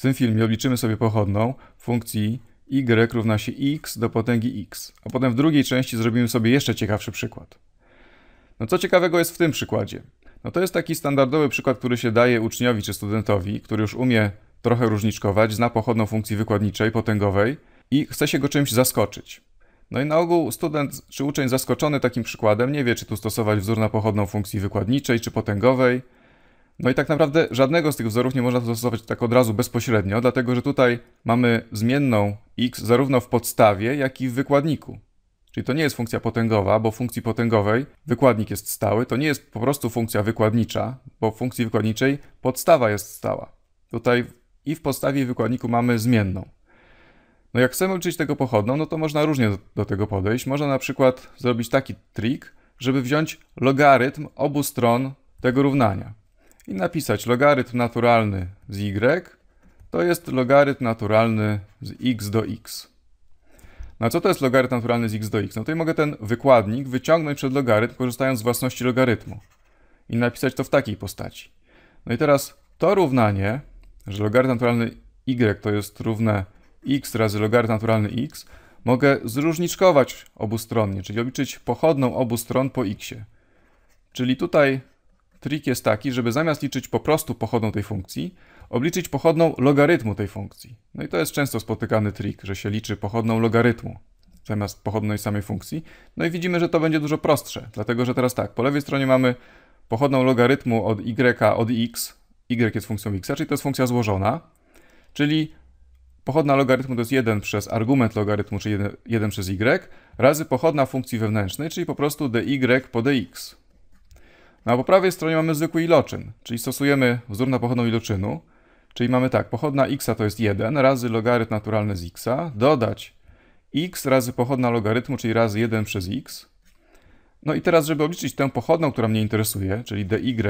W tym filmie obliczymy sobie pochodną funkcji y równa się x do potęgi x, a potem w drugiej części zrobimy sobie jeszcze ciekawszy przykład. No co ciekawego jest w tym przykładzie? No to jest taki standardowy przykład, który się daje uczniowi czy studentowi, który już umie trochę różniczkować, zna pochodną funkcji wykładniczej, potęgowej i chce się go czymś zaskoczyć. No i na ogół student czy uczeń zaskoczony takim przykładem nie wie, czy tu stosować wzór na pochodną funkcji wykładniczej czy potęgowej, no i tak naprawdę żadnego z tych wzorów nie można zastosować tak od razu bezpośrednio, dlatego że tutaj mamy zmienną x zarówno w podstawie, jak i w wykładniku. Czyli to nie jest funkcja potęgowa, bo w funkcji potęgowej wykładnik jest stały, to nie jest po prostu funkcja wykładnicza, bo w funkcji wykładniczej podstawa jest stała. Tutaj i w podstawie i w wykładniku mamy zmienną. No jak chcemy liczyć tego pochodną, no to można różnie do, do tego podejść. Można na przykład zrobić taki trik, żeby wziąć logarytm obu stron tego równania i napisać logarytm naturalny z y to jest logarytm naturalny z x do x. No co to jest logarytm naturalny z x do x? No tutaj mogę ten wykładnik wyciągnąć przed logarytm, korzystając z własności logarytmu i napisać to w takiej postaci. No i teraz to równanie, że logarytm naturalny y to jest równe x razy logarytm naturalny x, mogę zróżniczkować obustronnie, czyli obliczyć pochodną obu stron po xie. Czyli tutaj Trik jest taki, żeby zamiast liczyć po prostu pochodną tej funkcji, obliczyć pochodną logarytmu tej funkcji. No i to jest często spotykany trik, że się liczy pochodną logarytmu zamiast pochodnej samej funkcji. No i widzimy, że to będzie dużo prostsze, dlatego że teraz tak, po lewej stronie mamy pochodną logarytmu od y od x, y jest funkcją x, czyli to jest funkcja złożona, czyli pochodna logarytmu to jest 1 przez argument logarytmu, czyli 1, 1 przez y, razy pochodna funkcji wewnętrznej, czyli po prostu dy y po dx. Y no a po prawej stronie mamy zwykły iloczyn, czyli stosujemy wzór na pochodną iloczynu, czyli mamy tak, pochodna x to jest 1 razy logarytm naturalny z x, dodać x razy pochodna logarytmu, czyli razy 1 przez x. No i teraz, żeby obliczyć tę pochodną, która mnie interesuje, czyli dy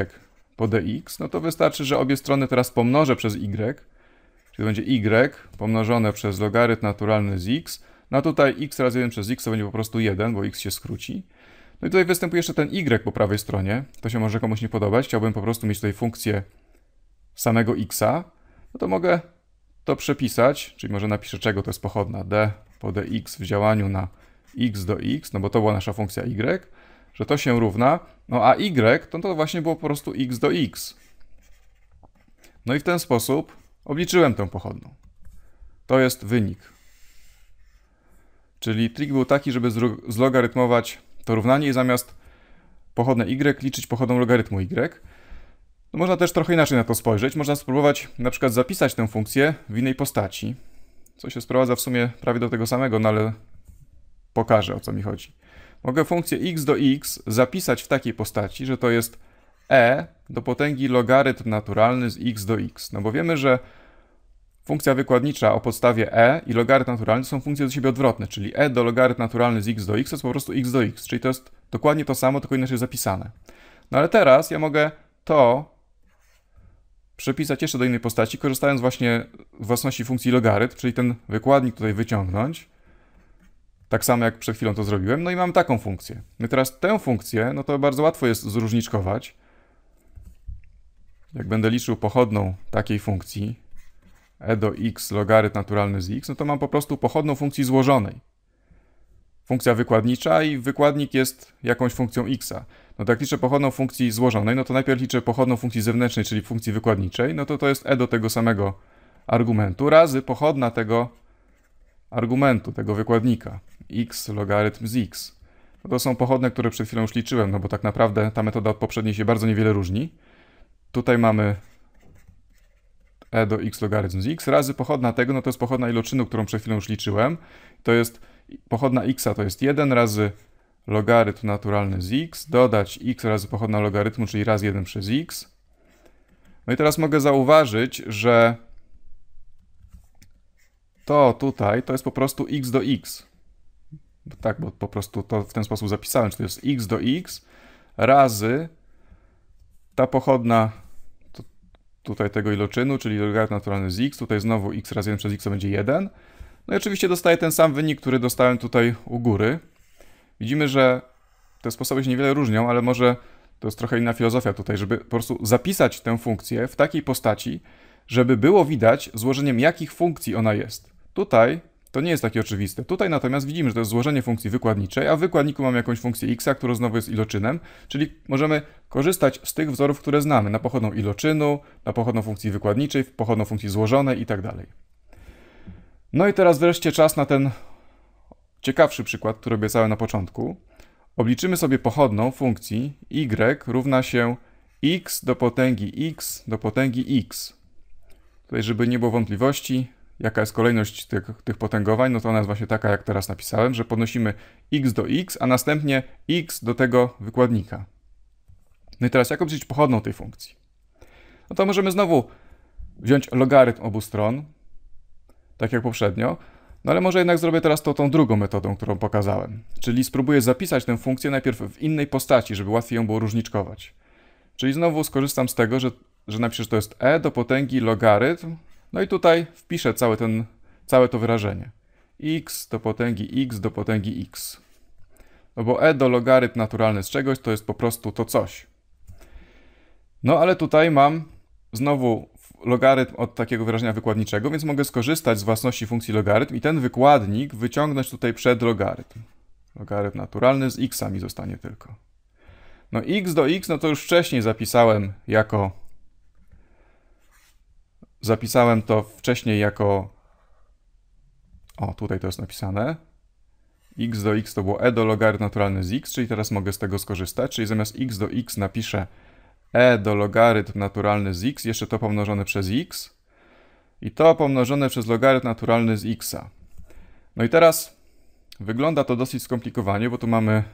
po dx, no to wystarczy, że obie strony teraz pomnożę przez y, czyli będzie y pomnożone przez logarytm naturalny z x, no a tutaj x razy 1 przez x to będzie po prostu 1, bo x się skróci. No i tutaj występuje jeszcze ten Y po prawej stronie. To się może komuś nie podobać. Chciałbym po prostu mieć tutaj funkcję samego Xa. No to mogę to przepisać, czyli może napiszę czego to jest pochodna d po dx w działaniu na x do x, no bo to była nasza funkcja y, że to się równa, no a y to, to właśnie było po prostu x do x. No i w ten sposób obliczyłem tę pochodną. To jest wynik. Czyli trik był taki, żeby zlogarytmować to równanie i zamiast pochodne y liczyć pochodną logarytmu y. No można też trochę inaczej na to spojrzeć. Można spróbować na przykład zapisać tę funkcję w innej postaci, co się sprowadza w sumie prawie do tego samego, no ale pokażę o co mi chodzi. Mogę funkcję x do x zapisać w takiej postaci, że to jest e do potęgi logarytm naturalny z x do x. No bo wiemy, że Funkcja wykładnicza o podstawie e i logarytm naturalny są funkcje do siebie odwrotne, czyli e do logarytm naturalny z x do x to jest po prostu x do x, czyli to jest dokładnie to samo, tylko inaczej zapisane. No ale teraz ja mogę to przepisać jeszcze do innej postaci, korzystając właśnie z własności funkcji logarytm, czyli ten wykładnik tutaj wyciągnąć, tak samo jak przed chwilą to zrobiłem, no i mam taką funkcję. No teraz tę funkcję, no to bardzo łatwo jest zróżniczkować. Jak będę liczył pochodną takiej funkcji, e do x logarytm naturalny z x, no to mam po prostu pochodną funkcji złożonej. Funkcja wykładnicza i wykładnik jest jakąś funkcją x No tak jak liczę pochodną funkcji złożonej, no to najpierw liczę pochodną funkcji zewnętrznej, czyli funkcji wykładniczej, no to to jest e do tego samego argumentu razy pochodna tego argumentu, tego wykładnika, x logarytm z x. No to są pochodne, które przed chwilą już liczyłem, no bo tak naprawdę ta metoda od poprzedniej się bardzo niewiele różni. Tutaj mamy e do x logarytm z x razy pochodna tego, no to jest pochodna iloczynu, którą przed chwilą już liczyłem. To jest pochodna x to jest 1 razy logarytm naturalny z x, dodać x razy pochodna logarytmu, czyli raz 1 przez x. No i teraz mogę zauważyć, że to tutaj to jest po prostu x do x. Tak, bo po prostu to w ten sposób zapisałem, czyli to jest x do x razy ta pochodna tutaj tego iloczynu, czyli logarytm naturalny z x, tutaj znowu x razy 1 przez x to będzie 1. No i oczywiście dostaję ten sam wynik, który dostałem tutaj u góry. Widzimy, że te sposoby się niewiele różnią, ale może to jest trochę inna filozofia tutaj, żeby po prostu zapisać tę funkcję w takiej postaci, żeby było widać złożeniem jakich funkcji ona jest. Tutaj to nie jest takie oczywiste. Tutaj natomiast widzimy, że to jest złożenie funkcji wykładniczej, a w wykładniku mamy jakąś funkcję x, która znowu jest iloczynem, czyli możemy korzystać z tych wzorów, które znamy, na pochodną iloczynu, na pochodną funkcji wykładniczej, pochodną funkcji złożonej i tak dalej. No i teraz wreszcie czas na ten ciekawszy przykład, który obiecałem na początku. Obliczymy sobie pochodną funkcji y równa się x do potęgi x do potęgi x. Tutaj, żeby nie było wątpliwości, jaka jest kolejność tych, tych potęgowań, no to ona jest właśnie taka, jak teraz napisałem, że podnosimy x do x, a następnie x do tego wykładnika. No i teraz jak obliczyć pochodną tej funkcji? No to możemy znowu wziąć logarytm obu stron, tak jak poprzednio, no ale może jednak zrobię teraz to tą drugą metodą, którą pokazałem. Czyli spróbuję zapisać tę funkcję najpierw w innej postaci, żeby łatwiej ją było różniczkować. Czyli znowu skorzystam z tego, że, że napiszę, że to jest e do potęgi logarytm no i tutaj wpiszę cały ten, całe to wyrażenie. x do potęgi x do potęgi x. No bo e do logarytm naturalny z czegoś to jest po prostu to coś. No ale tutaj mam znowu logarytm od takiego wyrażenia wykładniczego, więc mogę skorzystać z własności funkcji logarytm i ten wykładnik wyciągnąć tutaj przed logarytm. Logarytm naturalny z x mi zostanie tylko. No x do x, no to już wcześniej zapisałem jako Zapisałem to wcześniej jako... O, tutaj to jest napisane. x do x to było e do logarytm naturalny z x, czyli teraz mogę z tego skorzystać, czyli zamiast x do x napiszę e do logarytm naturalny z x, jeszcze to pomnożone przez x i to pomnożone przez logarytm naturalny z x'a. No i teraz wygląda to dosyć skomplikowanie, bo tu mamy,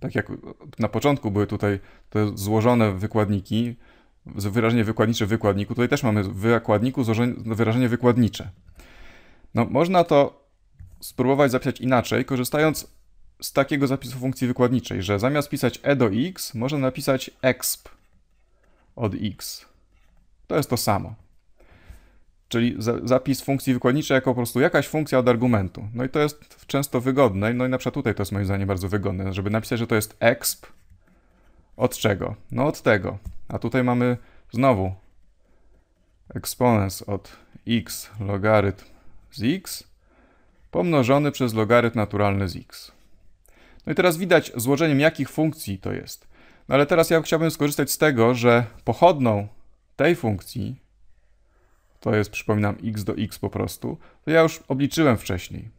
tak jak na początku były tutaj te złożone wykładniki, wyrażenie wykładnicze w wykładniku. Tutaj też mamy w wykładniku no, wyrażenie wykładnicze. No, można to spróbować zapisać inaczej, korzystając z takiego zapisu funkcji wykładniczej, że zamiast pisać e do x, można napisać exp od x. To jest to samo. Czyli za zapis funkcji wykładniczej jako po prostu jakaś funkcja od argumentu. No i to jest często wygodne, no i na przykład tutaj to jest moim zdaniem bardzo wygodne, żeby napisać, że to jest exp od czego? No od tego. A tutaj mamy znowu eksponens od x logarytm z x pomnożony przez logarytm naturalny z x. No i teraz widać złożeniem jakich funkcji to jest. No ale teraz ja chciałbym skorzystać z tego, że pochodną tej funkcji, to jest przypominam x do x po prostu, to ja już obliczyłem wcześniej.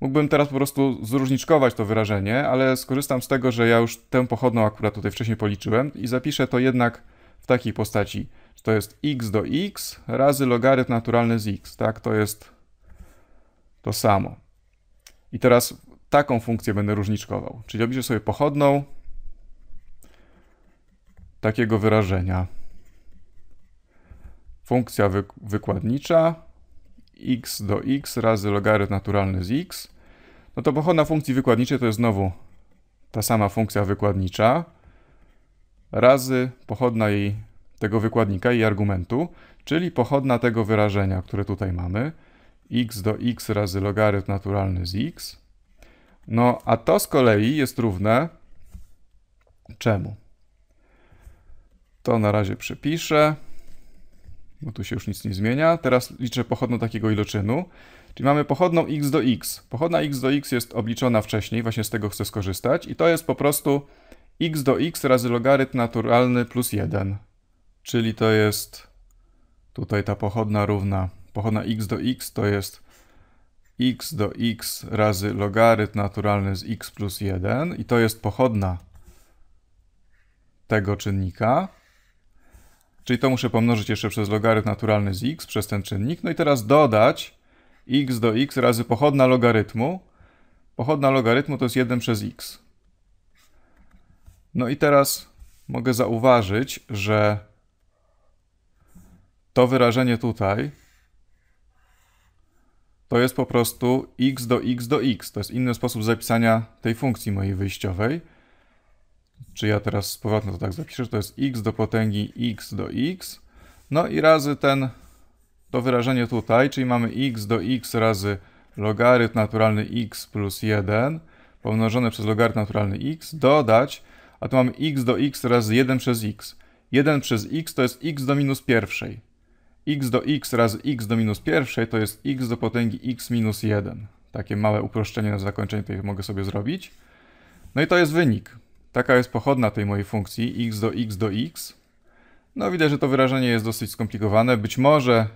Mógłbym teraz po prostu zróżniczkować to wyrażenie, ale skorzystam z tego, że ja już tę pochodną akurat tutaj wcześniej policzyłem i zapiszę to jednak w takiej postaci, że to jest x do x razy logarytm naturalny z x, tak? To jest to samo. I teraz taką funkcję będę różniczkował, czyli obliczę sobie pochodną takiego wyrażenia. Funkcja wykładnicza x do x razy logarytm naturalny z x, no to pochodna funkcji wykładniczej to jest znowu ta sama funkcja wykładnicza razy pochodna jej tego wykładnika i argumentu, czyli pochodna tego wyrażenia, które tutaj mamy, x do x razy logarytm naturalny z x. No a to z kolei jest równe czemu? To na razie przypiszę bo tu się już nic nie zmienia. Teraz liczę pochodną takiego iloczynu. Czyli mamy pochodną x do x. Pochodna x do x jest obliczona wcześniej, właśnie z tego chcę skorzystać. I to jest po prostu x do x razy logarytm naturalny plus 1. Czyli to jest tutaj ta pochodna równa. Pochodna x do x to jest x do x razy logarytm naturalny z x plus 1. I to jest pochodna tego czynnika. Czyli to muszę pomnożyć jeszcze przez logarytm naturalny z x, przez ten czynnik. No i teraz dodać x do x razy pochodna logarytmu. Pochodna logarytmu to jest 1 przez x. No i teraz mogę zauważyć, że to wyrażenie tutaj to jest po prostu x do x do x. To jest inny sposób zapisania tej funkcji mojej wyjściowej czy ja teraz z powrotem to tak zapiszę, że to jest x do potęgi x do x, no i razy ten, to wyrażenie tutaj, czyli mamy x do x razy logarytm naturalny x plus 1 pomnożone przez logarytm naturalny x dodać, a tu mamy x do x razy 1 przez x. 1 przez x to jest x do minus pierwszej. x do x razy x do minus pierwszej to jest x do potęgi x minus 1. Takie małe uproszczenie na zakończenie tutaj mogę sobie zrobić. No i to jest wynik. Taka jest pochodna tej mojej funkcji x do x do x. No widać, że to wyrażenie jest dosyć skomplikowane. Być może,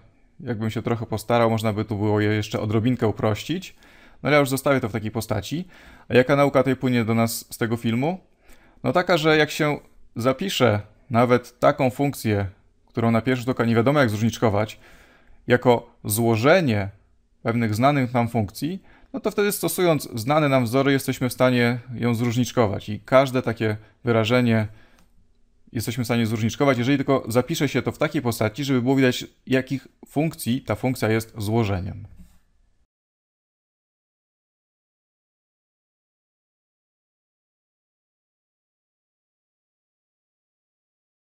jakbym się trochę postarał, można by tu było je jeszcze odrobinkę uprościć. No ja już zostawię to w takiej postaci. A jaka nauka tej płynie do nas z tego filmu? No taka, że jak się zapisze nawet taką funkcję, którą na pierwszy rzut oka nie wiadomo jak zróżniczkować, jako złożenie pewnych znanych nam funkcji, no to wtedy stosując znane nam wzory jesteśmy w stanie ją zróżniczkować i każde takie wyrażenie jesteśmy w stanie zróżniczkować, jeżeli tylko zapisze się to w takiej postaci, żeby było widać jakich funkcji ta funkcja jest złożeniem.